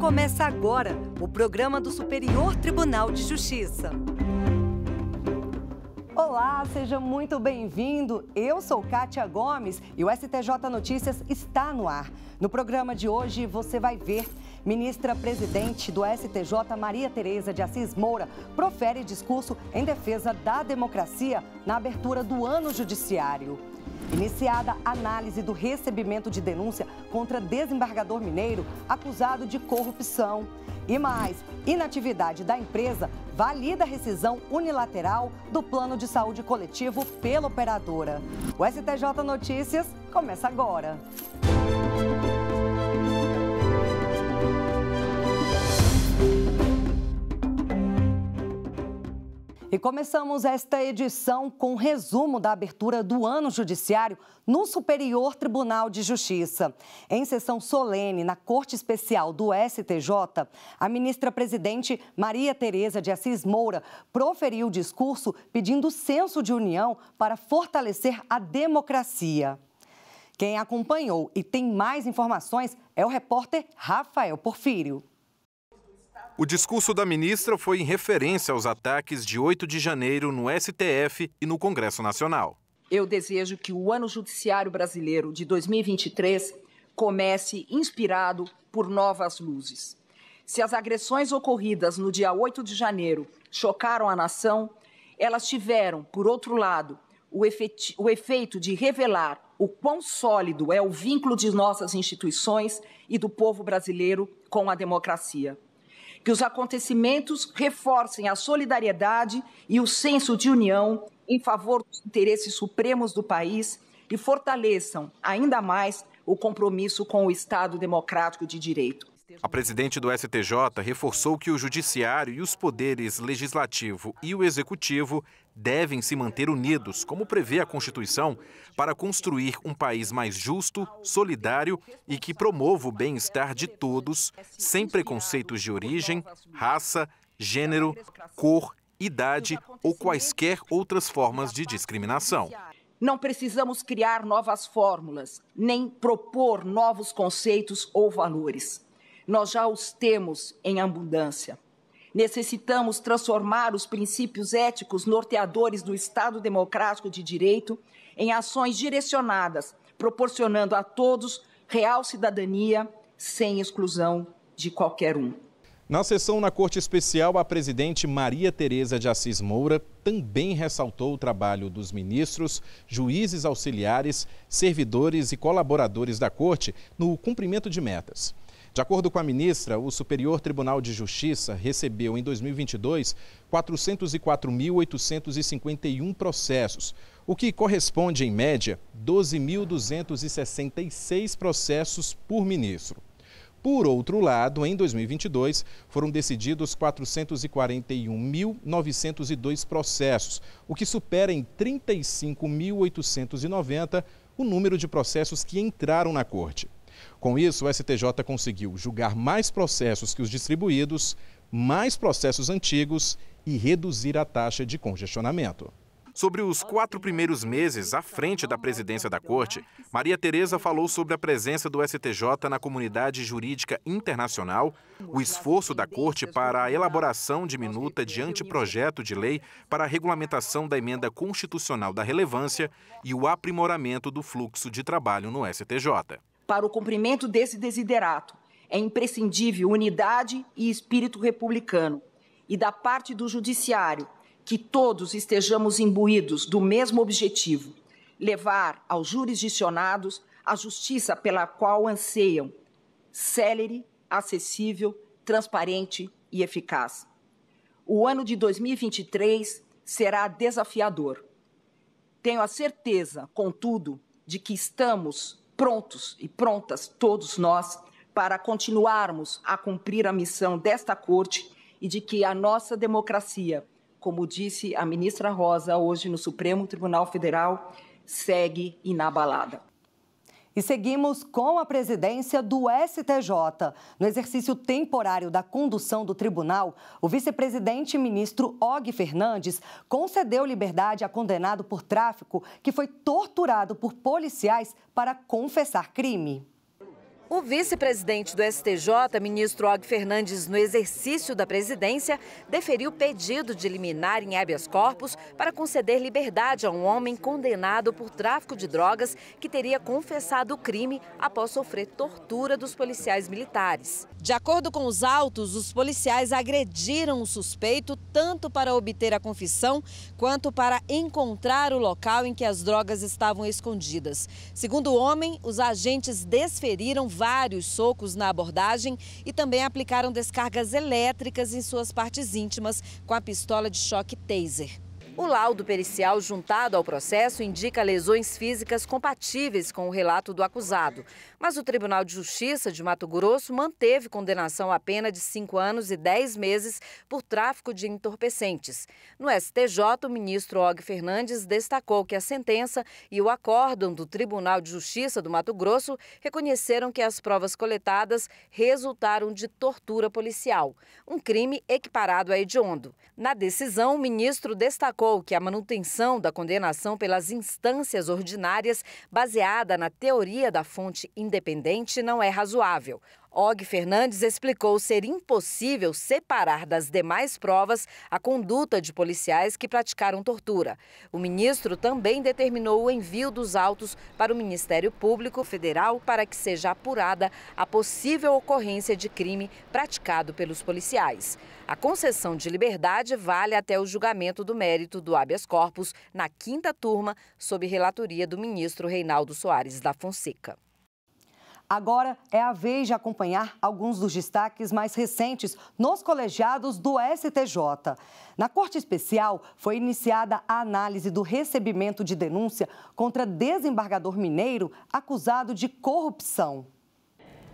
Começa agora o programa do Superior Tribunal de Justiça. Olá, seja muito bem-vindo. Eu sou Kátia Gomes e o STJ Notícias está no ar. No programa de hoje você vai ver Ministra presidente do STJ, Maria Tereza de Assis Moura, profere discurso em defesa da democracia na abertura do ano judiciário. Iniciada análise do recebimento de denúncia contra desembargador mineiro acusado de corrupção. E mais, inatividade da empresa valida a rescisão unilateral do plano de saúde coletivo pela operadora. O STJ Notícias começa agora. E começamos esta edição com resumo da abertura do ano judiciário no Superior Tribunal de Justiça. Em sessão solene na Corte Especial do STJ, a ministra presidente Maria Tereza de Assis Moura proferiu o discurso pedindo senso de união para fortalecer a democracia. Quem acompanhou e tem mais informações é o repórter Rafael Porfírio. O discurso da ministra foi em referência aos ataques de 8 de janeiro no STF e no Congresso Nacional. Eu desejo que o ano judiciário brasileiro de 2023 comece inspirado por novas luzes. Se as agressões ocorridas no dia 8 de janeiro chocaram a nação, elas tiveram, por outro lado, o, efeito, o efeito de revelar o quão sólido é o vínculo de nossas instituições e do povo brasileiro com a democracia que os acontecimentos reforcem a solidariedade e o senso de união em favor dos interesses supremos do país e fortaleçam ainda mais o compromisso com o Estado democrático de direito. A presidente do STJ reforçou que o Judiciário e os poderes legislativo e o executivo devem se manter unidos, como prevê a Constituição, para construir um país mais justo, solidário e que promova o bem-estar de todos, sem preconceitos de origem, raça, gênero, cor, idade ou quaisquer outras formas de discriminação. Não precisamos criar novas fórmulas, nem propor novos conceitos ou valores nós já os temos em abundância. Necessitamos transformar os princípios éticos norteadores do Estado democrático de direito em ações direcionadas, proporcionando a todos real cidadania sem exclusão de qualquer um. Na sessão na Corte Especial, a presidente Maria Tereza de Assis Moura também ressaltou o trabalho dos ministros, juízes auxiliares, servidores e colaboradores da Corte no cumprimento de metas. De acordo com a ministra, o Superior Tribunal de Justiça recebeu em 2022 404.851 processos, o que corresponde, em média, 12.266 processos por ministro. Por outro lado, em 2022, foram decididos 441.902 processos, o que supera em 35.890 o número de processos que entraram na corte. Com isso, o STJ conseguiu julgar mais processos que os distribuídos, mais processos antigos e reduzir a taxa de congestionamento. Sobre os quatro primeiros meses à frente da presidência da Corte, Maria Tereza falou sobre a presença do STJ na comunidade jurídica internacional, o esforço da Corte para a elaboração de minuta de anteprojeto de lei para a regulamentação da emenda constitucional da relevância e o aprimoramento do fluxo de trabalho no STJ para o cumprimento desse desiderato. É imprescindível unidade e espírito republicano. E da parte do Judiciário, que todos estejamos imbuídos do mesmo objetivo: levar aos jurisdicionados a justiça pela qual anseiam, célere, acessível, transparente e eficaz. O ano de 2023 será desafiador. Tenho a certeza, contudo, de que estamos prontos e prontas, todos nós, para continuarmos a cumprir a missão desta Corte e de que a nossa democracia, como disse a ministra Rosa hoje no Supremo Tribunal Federal, segue inabalada. E seguimos com a presidência do STJ. No exercício temporário da condução do tribunal, o vice-presidente ministro Og Fernandes concedeu liberdade a condenado por tráfico que foi torturado por policiais para confessar crime. O vice-presidente do STJ, ministro Og Fernandes, no exercício da presidência, deferiu pedido de liminar em habeas corpus para conceder liberdade a um homem condenado por tráfico de drogas que teria confessado o crime após sofrer tortura dos policiais militares. De acordo com os autos, os policiais agrediram o suspeito tanto para obter a confissão quanto para encontrar o local em que as drogas estavam escondidas. Segundo o homem, os agentes desferiram vários socos na abordagem e também aplicaram descargas elétricas em suas partes íntimas com a pistola de choque taser. O laudo pericial juntado ao processo indica lesões físicas compatíveis com o relato do acusado. Mas o Tribunal de Justiça de Mato Grosso manteve condenação à pena de 5 anos e 10 meses por tráfico de entorpecentes. No STJ, o ministro Og Fernandes destacou que a sentença e o acórdão do Tribunal de Justiça do Mato Grosso reconheceram que as provas coletadas resultaram de tortura policial, um crime equiparado a hediondo. Na decisão, o ministro destacou que a manutenção da condenação pelas instâncias ordinárias, baseada na teoria da fonte independente, não é razoável. Og Fernandes explicou ser impossível separar das demais provas a conduta de policiais que praticaram tortura. O ministro também determinou o envio dos autos para o Ministério Público Federal para que seja apurada a possível ocorrência de crime praticado pelos policiais. A concessão de liberdade vale até o julgamento do mérito do habeas corpus na quinta turma, sob relatoria do ministro Reinaldo Soares da Fonseca. Agora é a vez de acompanhar alguns dos destaques mais recentes nos colegiados do STJ. Na Corte Especial, foi iniciada a análise do recebimento de denúncia contra desembargador mineiro acusado de corrupção.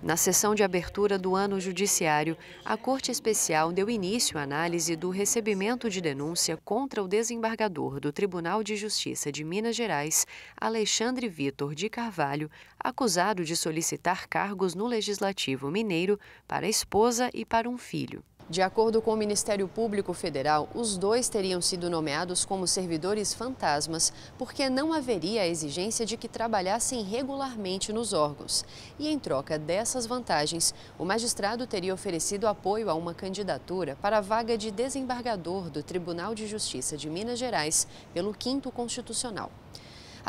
Na sessão de abertura do ano judiciário, a Corte Especial deu início à análise do recebimento de denúncia contra o desembargador do Tribunal de Justiça de Minas Gerais, Alexandre Vitor de Carvalho, acusado de solicitar cargos no Legislativo Mineiro para a esposa e para um filho. De acordo com o Ministério Público Federal, os dois teriam sido nomeados como servidores fantasmas, porque não haveria a exigência de que trabalhassem regularmente nos órgãos. E em troca dessas vantagens, o magistrado teria oferecido apoio a uma candidatura para a vaga de desembargador do Tribunal de Justiça de Minas Gerais pelo 5 Constitucional.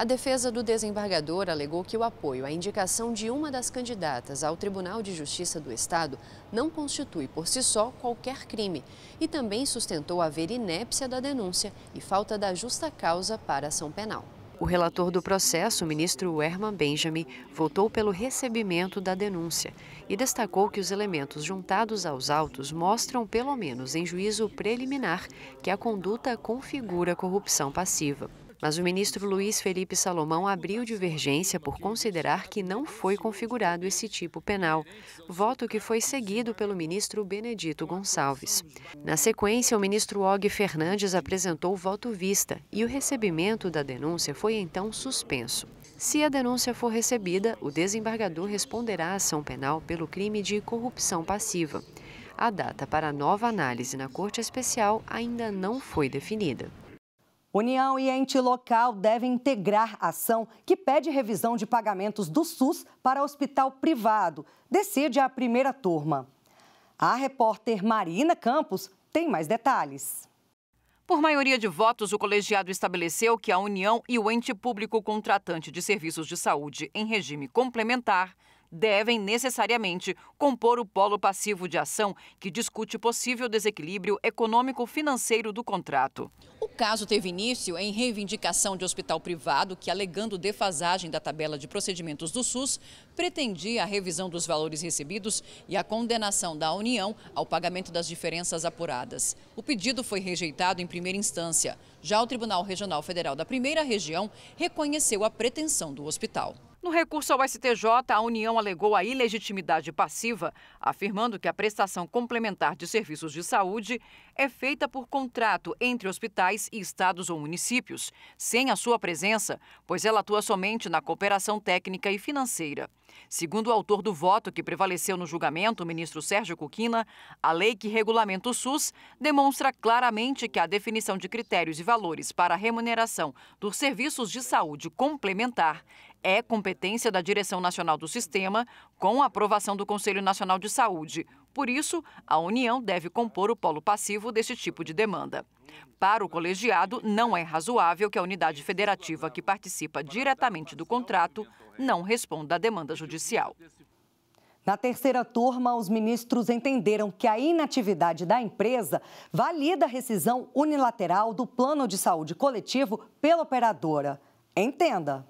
A defesa do desembargador alegou que o apoio à indicação de uma das candidatas ao Tribunal de Justiça do Estado não constitui por si só qualquer crime e também sustentou haver inépcia da denúncia e falta da justa causa para ação penal. O relator do processo, o ministro Herman Benjamin, votou pelo recebimento da denúncia e destacou que os elementos juntados aos autos mostram, pelo menos em juízo preliminar, que a conduta configura corrupção passiva. Mas o ministro Luiz Felipe Salomão abriu divergência por considerar que não foi configurado esse tipo penal, voto que foi seguido pelo ministro Benedito Gonçalves. Na sequência, o ministro Og Fernandes apresentou voto vista e o recebimento da denúncia foi então suspenso. Se a denúncia for recebida, o desembargador responderá à ação penal pelo crime de corrupção passiva. A data para nova análise na Corte Especial ainda não foi definida. União e ente local devem integrar ação que pede revisão de pagamentos do SUS para hospital privado. Decide a primeira turma. A repórter Marina Campos tem mais detalhes. Por maioria de votos, o colegiado estabeleceu que a União e o ente público contratante de serviços de saúde em regime complementar devem necessariamente compor o polo passivo de ação que discute possível desequilíbrio econômico-financeiro do contrato. O caso teve início em reivindicação de hospital privado que, alegando defasagem da tabela de procedimentos do SUS, pretendia a revisão dos valores recebidos e a condenação da União ao pagamento das diferenças apuradas. O pedido foi rejeitado em primeira instância. Já o Tribunal Regional Federal da Primeira Região reconheceu a pretensão do hospital. No recurso ao STJ, a União alegou a ilegitimidade passiva, afirmando que a prestação complementar de serviços de saúde é feita por contrato entre hospitais e estados ou municípios, sem a sua presença, pois ela atua somente na cooperação técnica e financeira. Segundo o autor do voto que prevaleceu no julgamento, o ministro Sérgio Cuquina, a lei que regulamenta o SUS demonstra claramente que a definição de critérios e valores para a remuneração dos serviços de saúde complementar é competência da Direção Nacional do Sistema, com aprovação do Conselho Nacional de Saúde. Por isso, a União deve compor o polo passivo deste tipo de demanda. Para o colegiado, não é razoável que a unidade federativa que participa diretamente do contrato não responda à demanda judicial. Na terceira turma, os ministros entenderam que a inatividade da empresa valida a rescisão unilateral do plano de saúde coletivo pela operadora. Entenda.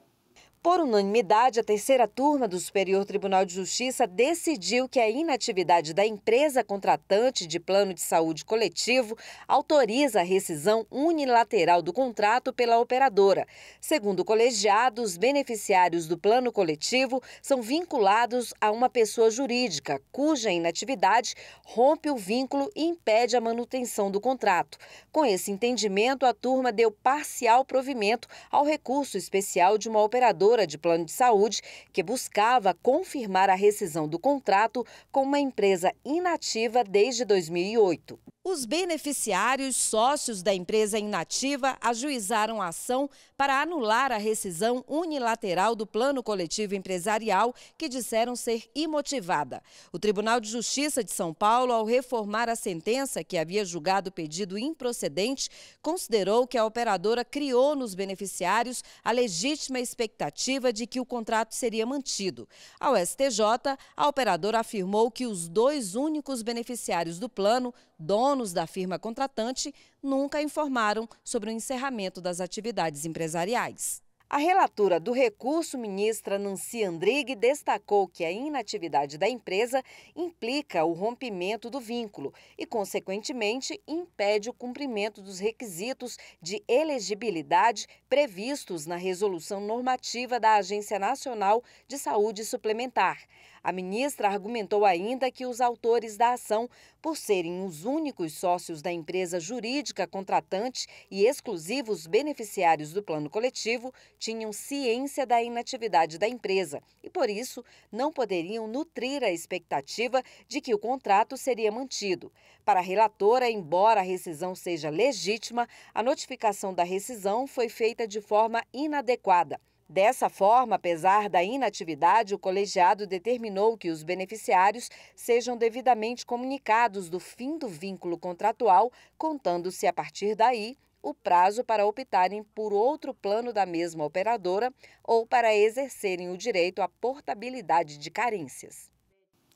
Por unanimidade, a terceira turma do Superior Tribunal de Justiça decidiu que a inatividade da empresa contratante de plano de saúde coletivo autoriza a rescisão unilateral do contrato pela operadora. Segundo o colegiado, os beneficiários do plano coletivo são vinculados a uma pessoa jurídica, cuja inatividade rompe o vínculo e impede a manutenção do contrato. Com esse entendimento, a turma deu parcial provimento ao recurso especial de uma operadora operadora de plano de saúde que buscava confirmar a rescisão do contrato com uma empresa inativa desde 2008. Os beneficiários sócios da empresa inativa ajuizaram a ação para anular a rescisão unilateral do plano coletivo empresarial que disseram ser imotivada. O Tribunal de Justiça de São Paulo, ao reformar a sentença que havia julgado o pedido improcedente, considerou que a operadora criou nos beneficiários a legítima expectativa de que o contrato seria mantido. Ao STJ, a operadora afirmou que os dois únicos beneficiários do plano, donos donos da firma contratante nunca informaram sobre o encerramento das atividades empresariais. A relatora do recurso, ministra Nancy Andrighi, destacou que a inatividade da empresa implica o rompimento do vínculo e, consequentemente, impede o cumprimento dos requisitos de elegibilidade previstos na resolução normativa da Agência Nacional de Saúde Suplementar. A ministra argumentou ainda que os autores da ação, por serem os únicos sócios da empresa jurídica contratante e exclusivos beneficiários do plano coletivo, tinham ciência da inatividade da empresa e, por isso, não poderiam nutrir a expectativa de que o contrato seria mantido. Para a relatora, embora a rescisão seja legítima, a notificação da rescisão foi feita de forma inadequada Dessa forma, apesar da inatividade, o colegiado determinou que os beneficiários sejam devidamente comunicados do fim do vínculo contratual, contando-se a partir daí o prazo para optarem por outro plano da mesma operadora ou para exercerem o direito à portabilidade de carências.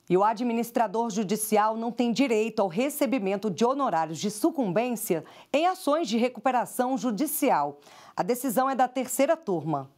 E o administrador judicial não tem direito ao recebimento de honorários de sucumbência em ações de recuperação judicial. A decisão é da terceira turma.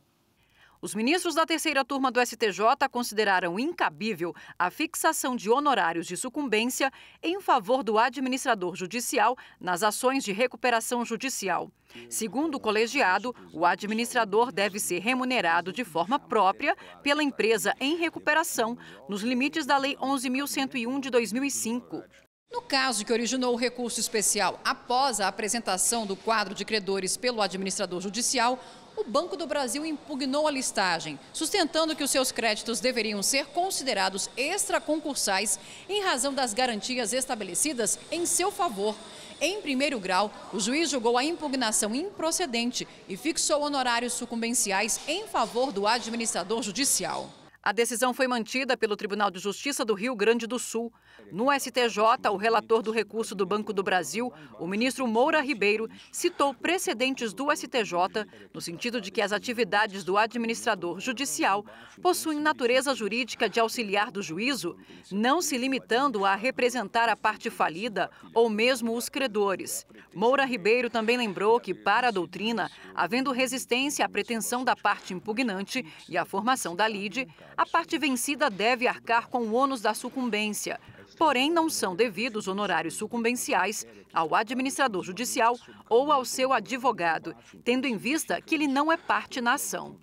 Os ministros da terceira turma do STJ consideraram incabível a fixação de honorários de sucumbência em favor do administrador judicial nas ações de recuperação judicial. Segundo o colegiado, o administrador deve ser remunerado de forma própria pela empresa em recuperação, nos limites da Lei 11.101 de 2005. No caso que originou o recurso especial após a apresentação do quadro de credores pelo administrador judicial, o Banco do Brasil impugnou a listagem, sustentando que os seus créditos deveriam ser considerados extraconcursais em razão das garantias estabelecidas em seu favor. Em primeiro grau, o juiz julgou a impugnação improcedente e fixou honorários sucumbenciais em favor do administrador judicial. A decisão foi mantida pelo Tribunal de Justiça do Rio Grande do Sul. No STJ, o relator do recurso do Banco do Brasil, o ministro Moura Ribeiro, citou precedentes do STJ no sentido de que as atividades do administrador judicial possuem natureza jurídica de auxiliar do juízo, não se limitando a representar a parte falida ou mesmo os credores. Moura Ribeiro também lembrou que, para a doutrina, havendo resistência à pretensão da parte impugnante e à formação da lide, a parte vencida deve arcar com o ônus da sucumbência porém não são devidos honorários sucumbenciais ao administrador judicial ou ao seu advogado, tendo em vista que ele não é parte na ação.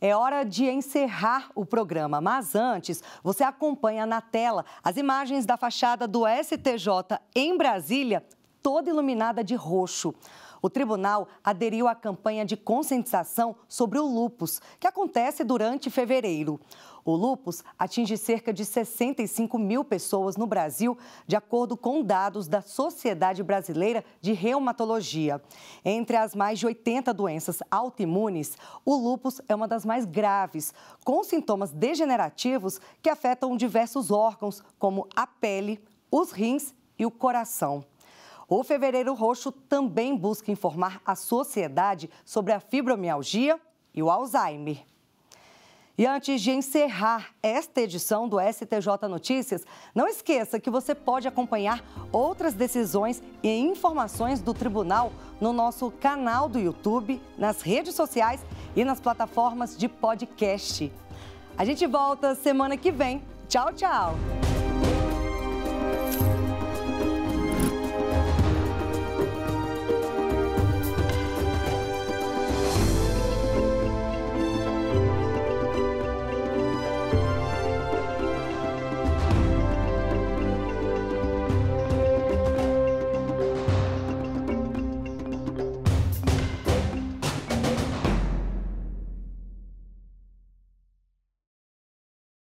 É hora de encerrar o programa, mas antes você acompanha na tela as imagens da fachada do STJ em Brasília, toda iluminada de roxo. O tribunal aderiu à campanha de conscientização sobre o lupus, que acontece durante fevereiro. O lupus atinge cerca de 65 mil pessoas no Brasil, de acordo com dados da Sociedade Brasileira de Reumatologia. Entre as mais de 80 doenças autoimunes, o lupus é uma das mais graves, com sintomas degenerativos que afetam diversos órgãos, como a pele, os rins e o coração. O Fevereiro Roxo também busca informar a sociedade sobre a fibromialgia e o Alzheimer. E antes de encerrar esta edição do STJ Notícias, não esqueça que você pode acompanhar outras decisões e informações do tribunal no nosso canal do YouTube, nas redes sociais e nas plataformas de podcast. A gente volta semana que vem. Tchau, tchau!